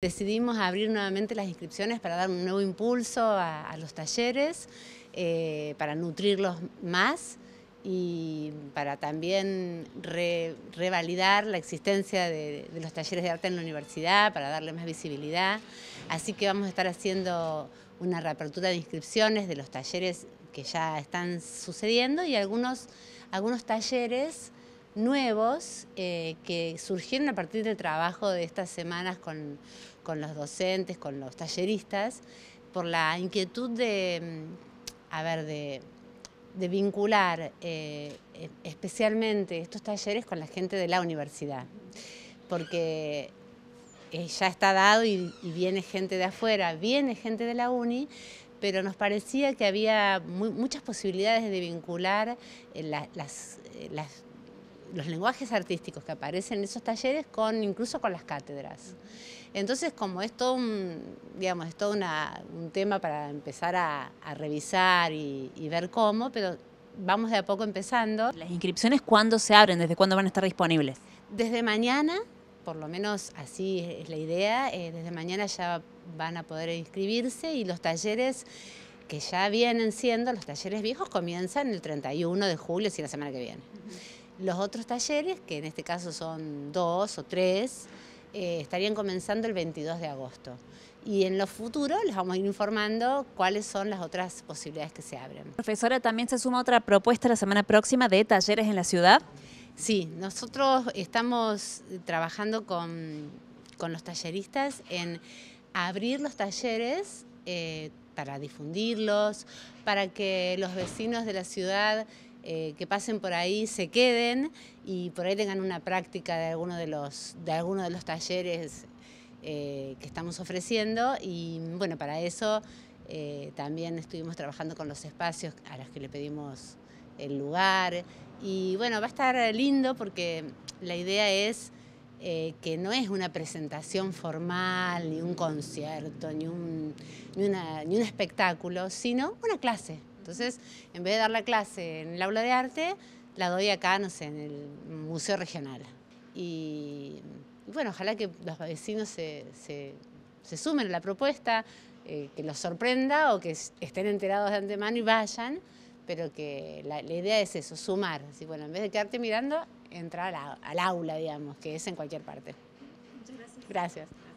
Decidimos abrir nuevamente las inscripciones para dar un nuevo impulso a, los talleres, eh, para nutrirlos más y para también revalidar la existencia de, de los talleres de arte en la universidad, para darle más visibilidad. Así que vamos a estar haciendo una reapertura de inscripciones de los talleres que ya están sucediendo y algunos, algunos talleres nuevos eh, que surgieron a partir del trabajo de estas semanas con, los docentes, con los talleristas, por la inquietud de, mm, de, vincular eh, e, especialmente estos talleres con la gente de la universidad, porque eh, ya está dado y, viene gente de afuera, viene gente de la uni, pero nos parecía que había muchas posibilidades de vincular las los lenguajes artísticos que aparecen en esos talleres con incluso con las cátedras. Entonces, como es todo un, digamos, es todo un tema para empezar a, revisar y, ver cómo, pero vamos de a poco empezando. ¿Las inscripciones cuándo se abren? ¿Desde cuándo van a estar disponibles? Desde mañana, por lo menos así es la idea, eh, desde mañana ya van a poder inscribirse y los talleres que ya vienen siendo, los talleres viejos comienzan el 31 de julio, si la semana que viene. Los otros talleres, que en este caso son dos o tres, eh, estarían comenzando el 22 de agosto. Y en lo futuro les vamos a ir informando cuáles son las otras posibilidades que se abren. Profesora, también se suma otra propuesta la semana próxima de talleres en la ciudad. Sí, nosotros estamos trabajando con, los talleristas en abrir los talleres eh, para difundirlos, para que los vecinos de la ciudad eh, que pasen por ahí, se queden y por ahí tengan una práctica de alguno de los, de los talleres eh, que estamos ofreciendo. Y bueno, para eso eh, también estuvimos trabajando con los espacios a los que le pedimos el lugar. Y bueno, va a estar lindo porque la idea es... que no es una presentación formal, ni un concierto, ni un espectáculo, sino una clase. Entonces, en vez de dar la clase en el aula de arte, la doy acá, no sé, en el Museo Regional. Y bueno, ojalá que los vecinos se, sumen a la propuesta, eh, que los sorprenda o que estén enterados de antemano y vayan, pero que la, idea es eso, sumar. Así, bueno, en vez de quedarte mirando, entrar al aula, digamos, que es en cualquier parte. Muchas gracias. Gracias.